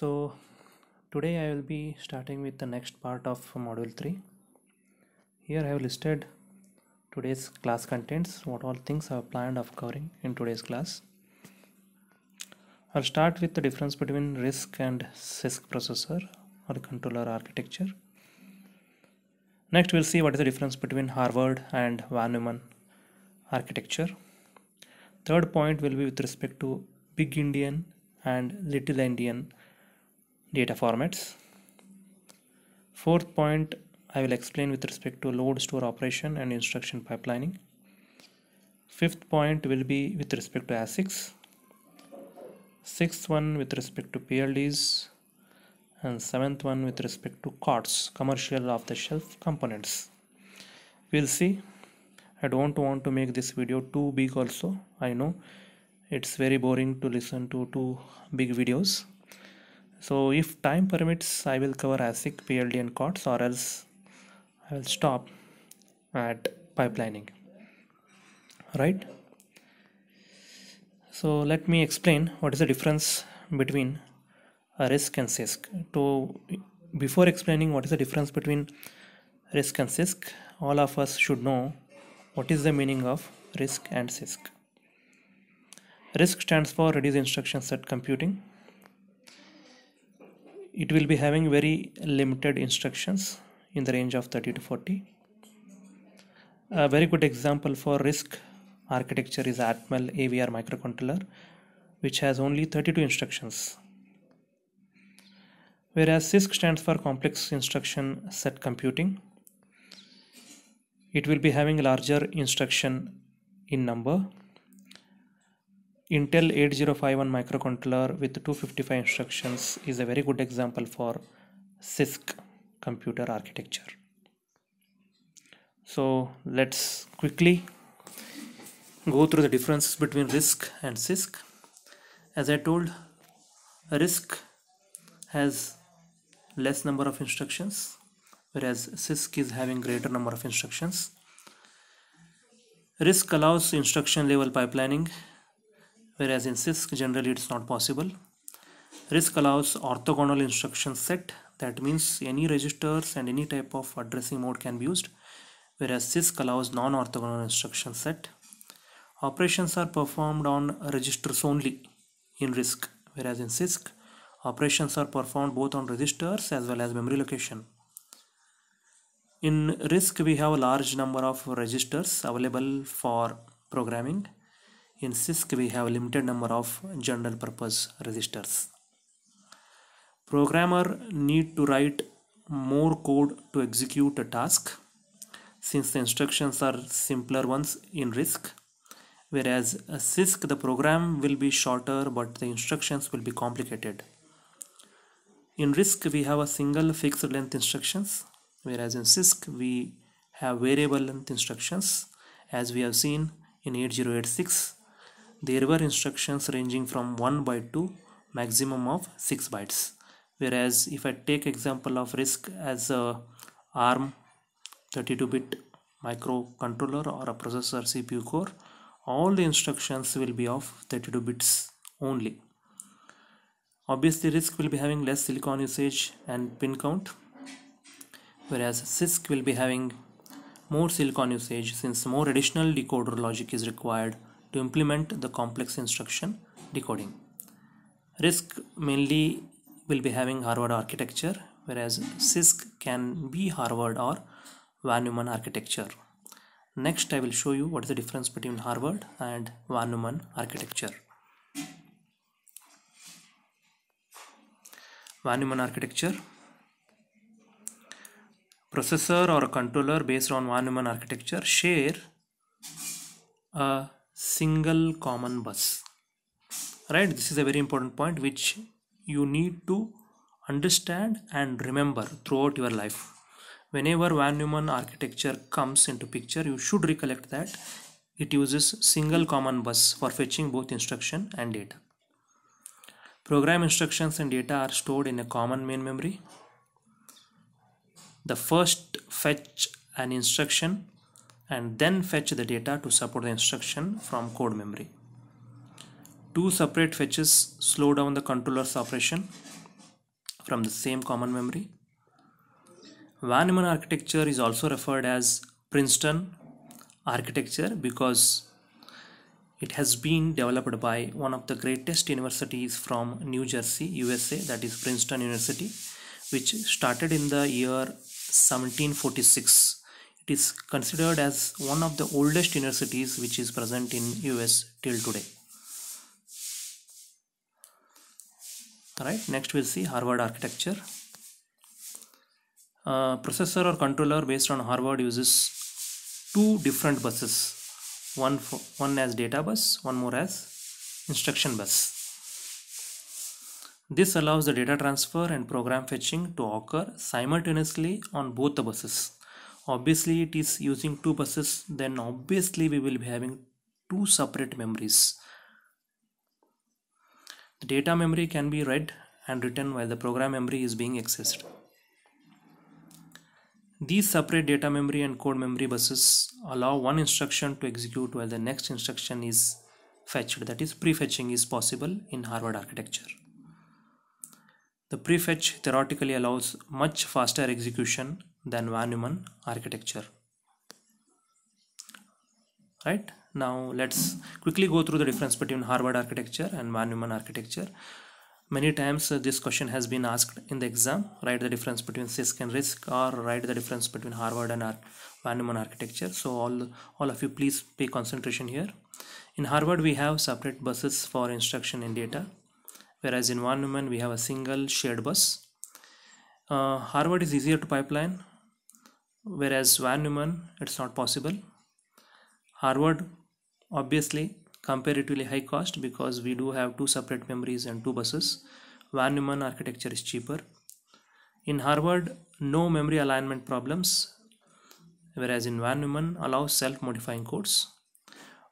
so today I will be starting with the next part of module 3 here I have listed today's class contents what all things I have planned of covering in today's class I'll start with the difference between RISC and CISC processor or the controller architecture next we'll see what is the difference between Harvard and Van Neumann architecture third point will be with respect to big Indian and little Indian data formats. Fourth point I will explain with respect to load store operation and instruction pipelining. Fifth point will be with respect to ASICs. Sixth one with respect to PLDs and seventh one with respect to COTS commercial off the shelf components. We'll see. I don't want to make this video too big also. I know it's very boring to listen to two big videos so if time permits I will cover ASIC, PLD and COTS or else I will stop at pipelining right so let me explain what is the difference between a RISC and CISC to before explaining what is the difference between RISC and CISC all of us should know what is the meaning of RISC and CISC RISC stands for Reduced Instruction Set Computing it will be having very limited instructions in the range of 30 to 40 a very good example for risk architecture is atmel avr microcontroller which has only 32 instructions whereas CISC stands for complex instruction set computing it will be having larger instruction in number Intel 8051 microcontroller with 255 instructions is a very good example for CISC computer architecture. So let's quickly go through the differences between RISC and CISC. As I told, RISC has less number of instructions whereas CISC is having greater number of instructions. RISC allows instruction level pipelining whereas in CISC generally it's not possible. RISC allows orthogonal instruction set that means any registers and any type of addressing mode can be used whereas CISC allows non-orthogonal instruction set. Operations are performed on registers only in RISC whereas in CISC operations are performed both on registers as well as memory location. In RISC we have a large number of registers available for programming in CISC, we have a limited number of general purpose registers. Programmer need to write more code to execute a task since the instructions are simpler ones in RISC whereas CISC uh, the program will be shorter but the instructions will be complicated. In RISC we have a single fixed length instructions whereas in CISC we have variable length instructions as we have seen in 8086 there were instructions ranging from 1 byte to maximum of 6 bytes whereas if I take example of RISC as a ARM 32 bit microcontroller or a processor CPU core all the instructions will be of 32 bits only obviously RISC will be having less silicon usage and pin count whereas CISC will be having more silicon usage since more additional decoder logic is required to implement the complex instruction decoding. RISC mainly will be having Harvard architecture whereas CISC can be Harvard or Van Neumann architecture. Next I will show you what is the difference between Harvard and Van Neumann architecture. Van Neumann architecture processor or a controller based on Van Neumann architecture share a single common bus right this is a very important point which you need to understand and remember throughout your life whenever van neumann architecture comes into picture you should recollect that it uses single common bus for fetching both instruction and data program instructions and data are stored in a common main memory the first fetch an instruction and then fetch the data to support the instruction from code memory. Two separate fetches slow down the controller's operation from the same common memory. Vanneman Neumann architecture is also referred as Princeton architecture because it has been developed by one of the greatest universities from New Jersey, USA, that is Princeton University, which started in the year 1746 it is considered as one of the oldest universities which is present in US till today. Alright, next we'll see Harvard architecture. Uh, processor or controller based on Harvard uses two different buses. One, for, one as data bus, one more as instruction bus. This allows the data transfer and program fetching to occur simultaneously on both the buses obviously it is using two buses then obviously we will be having two separate memories the data memory can be read and written while the program memory is being accessed these separate data memory and code memory buses allow one instruction to execute while the next instruction is fetched that is prefetching is possible in Harvard architecture. The prefetch theoretically allows much faster execution than Van Neumann architecture. Right now, let's quickly go through the difference between Harvard architecture and Van Neumann architecture. Many times uh, this question has been asked in the exam. Write the difference between CISC and RISC, or write the difference between Harvard and Ar Van Neumann architecture. So all all of you, please pay concentration here. In Harvard, we have separate buses for instruction and data, whereas in Van Neumann we have a single shared bus. Uh, Harvard is easier to pipeline whereas Van Neumann it's not possible. Harvard obviously comparatively high cost because we do have two separate memories and two buses. Van Neumann architecture is cheaper. In Harvard no memory alignment problems whereas in Van Neumann allows self-modifying codes.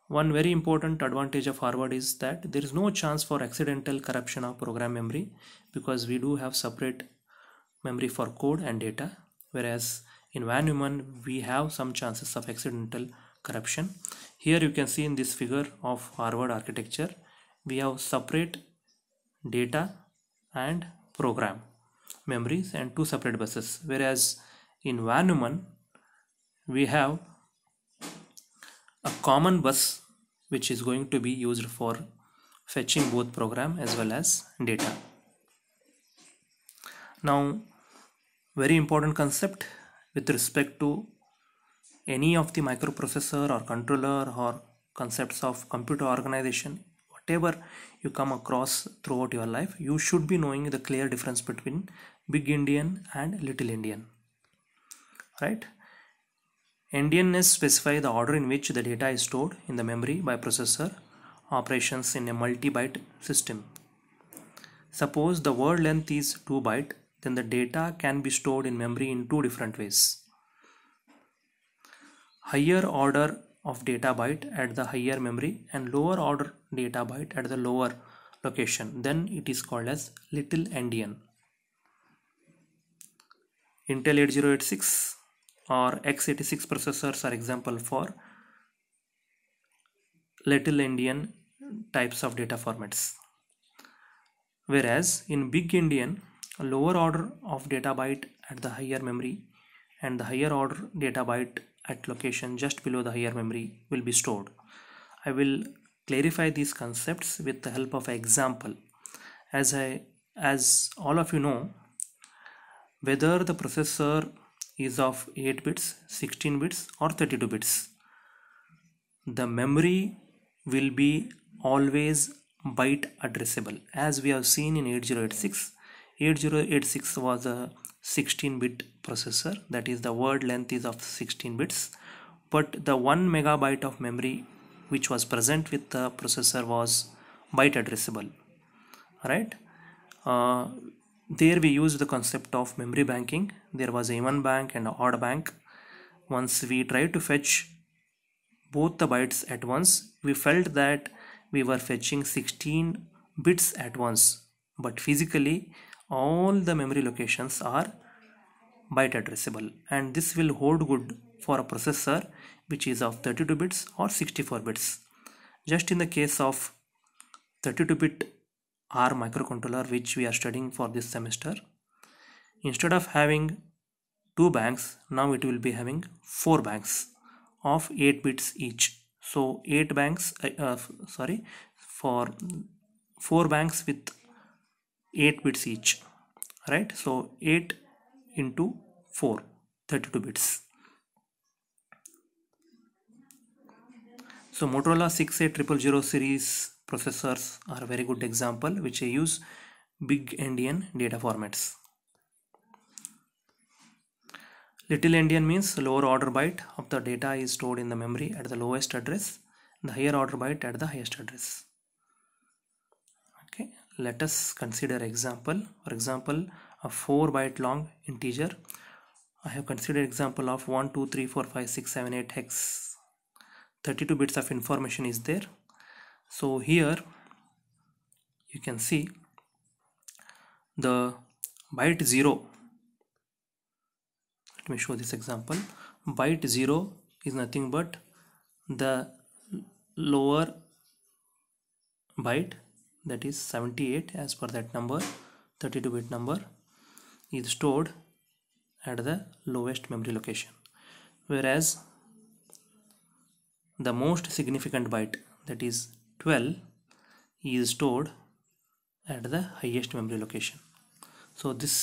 One very important advantage of Harvard is that there is no chance for accidental corruption of program memory because we do have separate memory for code and data whereas in van Neumann we have some chances of accidental corruption here you can see in this figure of Harvard architecture we have separate data and program memories and two separate buses whereas in van Neumann we have a common bus which is going to be used for fetching both program as well as data now very important concept with respect to any of the microprocessor or controller or concepts of computer organization whatever you come across throughout your life you should be knowing the clear difference between big indian and little indian right indianness specify the order in which the data is stored in the memory by processor operations in a multi byte system suppose the word length is 2 byte then the data can be stored in memory in two different ways. Higher order of data byte at the higher memory and lower order data byte at the lower location. Then it is called as little endian. Intel 8086 or x86 processors are example for little endian types of data formats. Whereas in big endian lower order of data byte at the higher memory and the higher order data byte at location just below the higher memory will be stored. I will clarify these concepts with the help of example. As I as all of you know whether the processor is of 8 bits, 16 bits or 32 bits the memory will be always byte addressable as we have seen in 8086 8086 was a 16 bit processor that is the word length is of 16 bits but the 1 megabyte of memory which was present with the processor was byte addressable right uh, there we used the concept of memory banking there was a1 bank and odd bank once we tried to fetch both the bytes at once we felt that we were fetching 16 bits at once but physically all the memory locations are byte addressable and this will hold good for a processor which is of 32 bits or 64 bits just in the case of 32 bit R microcontroller which we are studying for this semester instead of having two banks now it will be having four banks of 8 bits each so 8 banks uh, uh, sorry for four banks with 8 bits each right so 8 into 4 32 bits so Motorola 68000 series processors are a very good example which use big endian data formats Little endian means lower order byte of the data is stored in the memory at the lowest address, the higher order byte at the highest address let us consider example for example a 4 byte long integer I have considered example of 1 2 3 4 5 6 7 8 hex 32 bits of information is there so here you can see the byte 0 let me show this example byte 0 is nothing but the lower byte that is 78 as per that number 32 bit number is stored at the lowest memory location whereas the most significant byte that is 12 is stored at the highest memory location so this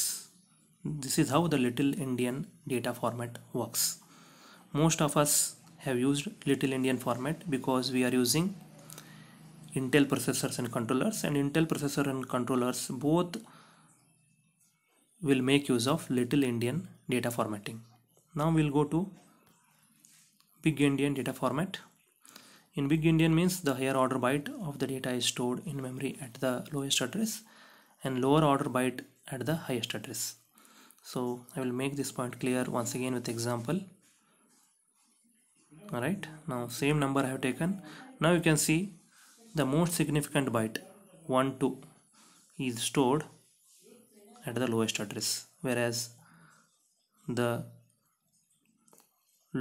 this is how the little indian data format works most of us have used little indian format because we are using Intel processors and controllers and Intel processor and controllers both will make use of little Indian data formatting. Now we'll go to big Indian data format. In big Indian means the higher order byte of the data is stored in memory at the lowest address and lower order byte at the highest address. So I will make this point clear once again with example. Alright, now same number I have taken. Now you can see the most significant byte 1 2 is stored at the lowest address whereas the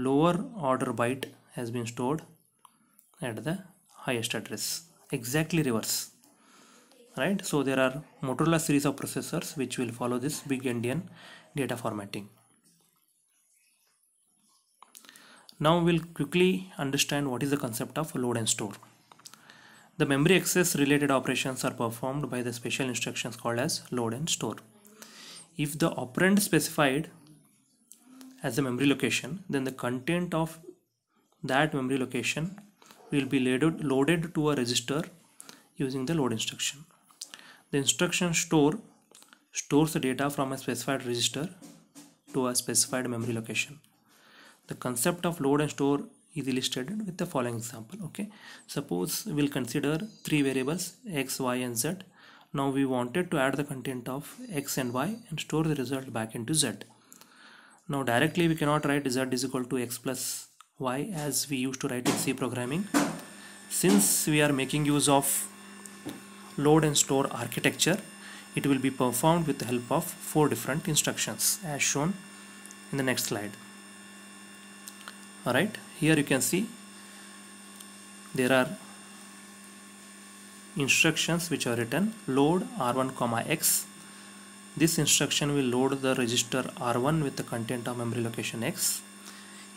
lower order byte has been stored at the highest address exactly reverse right so there are Motorola series of processors which will follow this big endian data formatting now we'll quickly understand what is the concept of load and store the memory access related operations are performed by the special instructions called as load and store. If the operand specified as a memory location, then the content of that memory location will be loaded, loaded to a register using the load instruction. The instruction store stores the data from a specified register to a specified memory location. The concept of load and store is illustrated with the following example okay suppose we'll consider three variables x y and z now we wanted to add the content of x and y and store the result back into z now directly we cannot write z is equal to x plus y as we used to write in c programming since we are making use of load and store architecture it will be performed with the help of four different instructions as shown in the next slide alright here you can see there are instructions which are written load r1 comma x this instruction will load the register r1 with the content of memory location x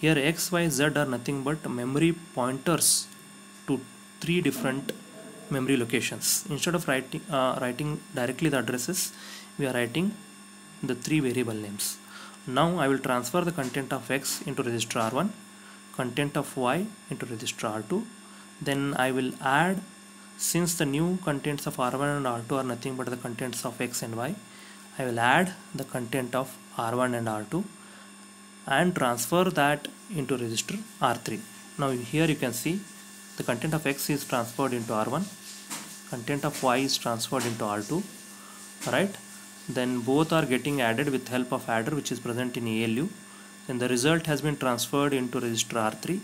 here x y z are nothing but memory pointers to three different memory locations instead of writing uh, writing directly the addresses we are writing the three variable names now i will transfer the content of x into register r1 content of y into register r2 then I will add since the new contents of r1 and r2 are nothing but the contents of x and y I will add the content of r1 and r2 and transfer that into register r3 now here you can see the content of x is transferred into r1 content of y is transferred into r2 right then both are getting added with help of adder which is present in ALU and the result has been transferred into register R3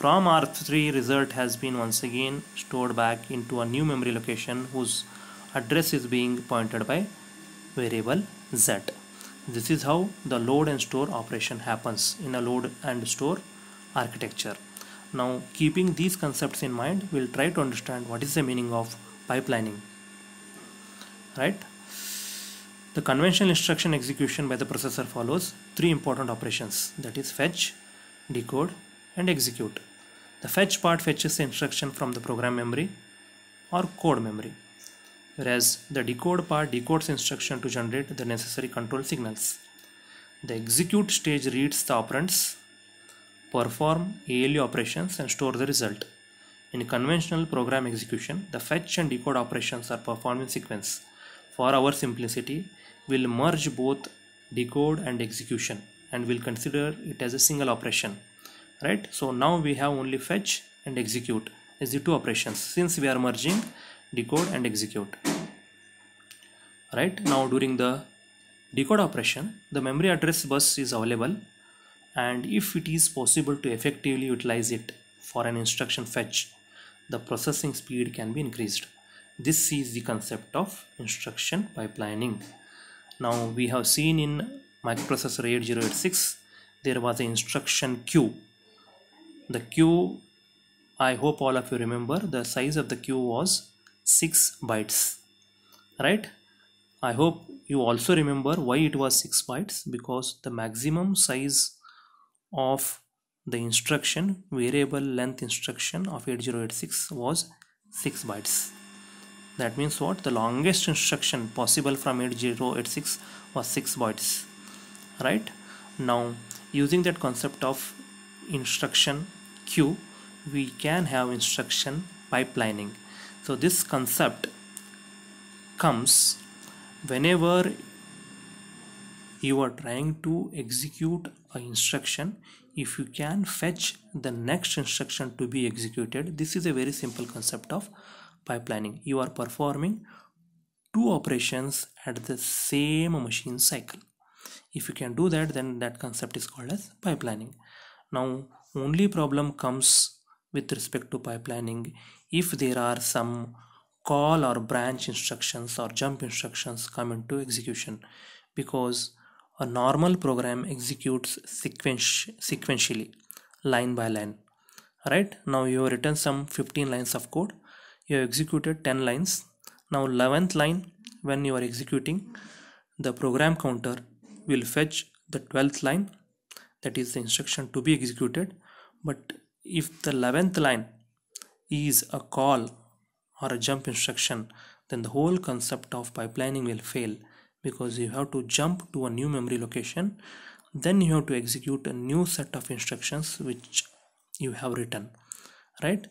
from R3 result has been once again stored back into a new memory location whose address is being pointed by variable Z this is how the load and store operation happens in a load and store architecture now keeping these concepts in mind we'll try to understand what is the meaning of pipelining right the conventional instruction execution by the processor follows three important operations that is fetch, decode and execute. The fetch part fetches the instruction from the program memory or code memory whereas the decode part decodes instruction to generate the necessary control signals. The execute stage reads the operands, perform ALU operations and store the result. In conventional program execution, the fetch and decode operations are performed in sequence. For our simplicity, we'll merge both decode and execution and we'll consider it as a single operation right so now we have only fetch and execute as the two operations since we are merging decode and execute right now during the decode operation the memory address bus is available and if it is possible to effectively utilize it for an instruction fetch the processing speed can be increased this is the concept of instruction pipelining now we have seen in microprocessor 8086 there was an instruction queue the queue I hope all of you remember the size of the queue was 6 bytes right I hope you also remember why it was 6 bytes because the maximum size of the instruction variable length instruction of 8086 was 6 bytes that means what the longest instruction possible from 8086 was 6 bytes right now using that concept of instruction queue we can have instruction pipelining so this concept comes whenever you are trying to execute an instruction if you can fetch the next instruction to be executed this is a very simple concept of pipelining you are performing two operations at the same machine cycle if you can do that then that concept is called as pipelining now only problem comes with respect to pipelining if there are some call or branch instructions or jump instructions come into execution because a normal program executes sequentially, sequentially line by line right now you have written some 15 lines of code you have executed 10 lines now 11th line when you are executing the program counter will fetch the 12th line that is the instruction to be executed but if the 11th line is a call or a jump instruction then the whole concept of pipelining will fail because you have to jump to a new memory location then you have to execute a new set of instructions which you have written right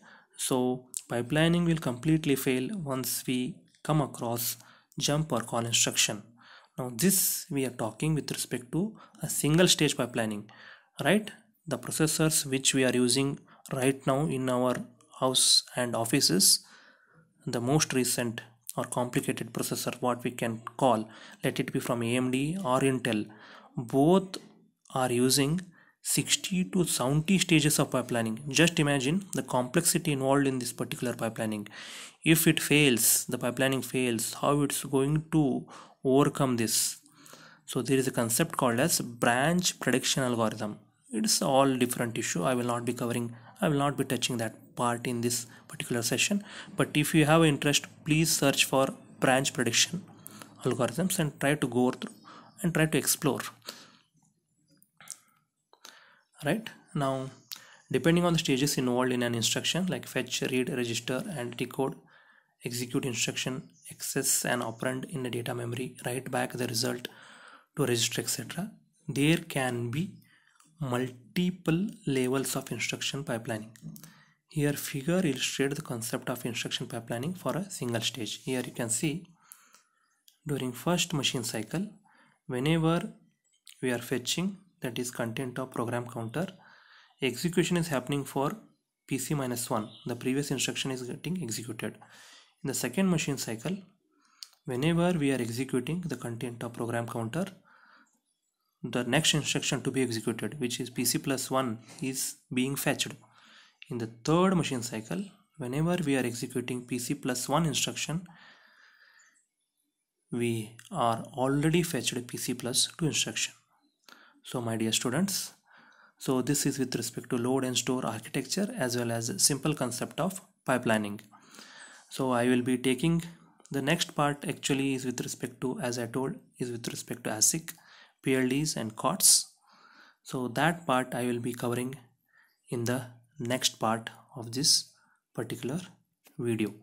so Pipelining will completely fail once we come across jump or call instruction. Now this we are talking with respect to a single stage pipelining, right? The processors which we are using right now in our house and offices, the most recent or complicated processor what we can call, let it be from AMD or Intel, both are using 60 to 70 stages of pipelining. Just imagine the complexity involved in this particular pipelining. If it fails, the pipelining fails, how it's going to overcome this? So there is a concept called as branch prediction algorithm. It's all different issue. I will not be covering, I will not be touching that part in this particular session. But if you have interest, please search for branch prediction algorithms and try to go through and try to explore right now depending on the stages involved in an instruction like fetch read register and decode execute instruction access an operand in the data memory write back the result to register etc there can be multiple levels of instruction pipelining here figure illustrates the concept of instruction pipelining for a single stage here you can see during first machine cycle whenever we are fetching that is content of program counter execution is happening for pc minus 1 the previous instruction is getting executed in the second machine cycle whenever we are executing the content of program counter the next instruction to be executed which is pc plus 1 is being fetched in the third machine cycle whenever we are executing pc plus 1 instruction we are already fetched pc plus 2 instruction so my dear students so this is with respect to load and store architecture as well as simple concept of pipelining so i will be taking the next part actually is with respect to as i told is with respect to asic plds and cots so that part i will be covering in the next part of this particular video